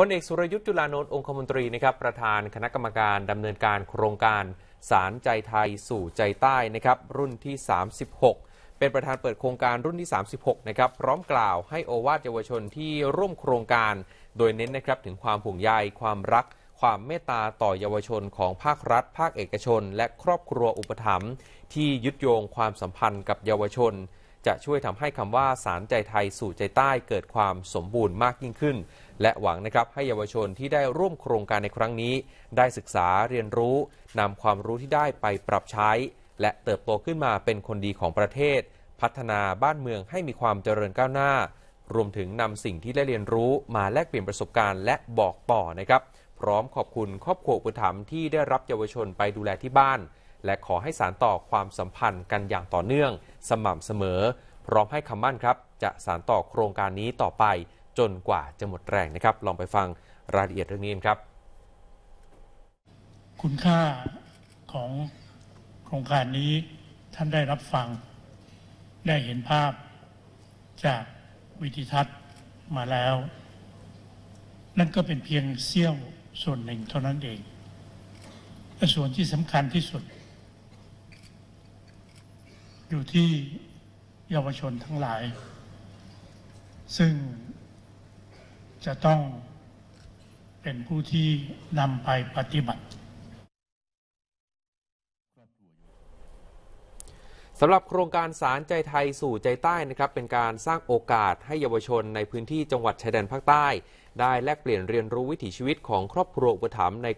พลเอกสุรยุทธ์จุลานนท์องคมนตรีนะครับประธานคณะกรรมการดำเนินการโครงการ สารใจไทยสู่ใจใต้นะครับรุ่นที่ 36 เป็นประธานเปิดโครงการรุ่นที่ 36 นะครับ พร้อมกล่าวให้โอวาทเยาวชนที่ร่วมโครงการ โดยเน้นนะครับถึงความผ่วงใยความรัก ความเมตตาต่อเยาวชนของภาครัฐ ภาคเอกชน และครอบครัวอุปถัมภ์ที่ยึดโยงความสัมพันธ์กับเยาวชนจะช่วยทำให้คำว่าสารใจไทยสู่ใจใต้เกิดความสมบูรณ์มากยิ่งขึ้น และหวังนะครับให้เยาวชนที่ได้ร่วมโครงการในครั้งนี้ ได้ศึกษาเรียนรู้ นำความรู้ที่ได้ไปปรับใช้ และเติบโตขึ้นมาเป็นคนดีของประเทศ พัฒนาบ้านเมืองให้มีความเจริญก้าวหน้า รวมถึงนำสิ่งที่ได้เรียนรู้มาแลกเปลี่ยนประสบการณ์และบอกต่อนะครับ พร้อมขอบคุณครอบครัวอุปถัมภ์ที่ได้รับเยาวชนไปดูแลที่บ้าน และขอให้สารต่อความสัมพันธ์กันอย่างต่อเนื่องสม่ำเสมอพร้อมให้คำมั่นครับ จะสานต่อโครงการนี้ต่อไปจนกว่าจะหมดแรงนะครับ ลองไปฟังรายละเอียดเรื่องนี้ครับ คุณค่าของโครงการนี้ท่านได้รับฟังได้เห็นภาพ จากวิธีทัศน์มาแล้ว นั่นก็เป็นเพียงเสี้ยวส่วนหนึ่งเท่านั้นเองแต่ส่วนที่สำคัญที่สุดอยู่ที่เยาวชนทั้งหลาย ซึ่งจะต้องเป็นผู้ที่นำไปปฏิบัติสำหรับโครงการสารใจไทยสู่ใจใต้นะครับเป็นการสร้างโอกาสให้เยาวชนในพื้นที่จังหวัดชายแดนภาคใต้ ได้แลกเปลี่ยนเรียนรู้วิถีชีวิตของครอบครัวอุปถัมภ์ใน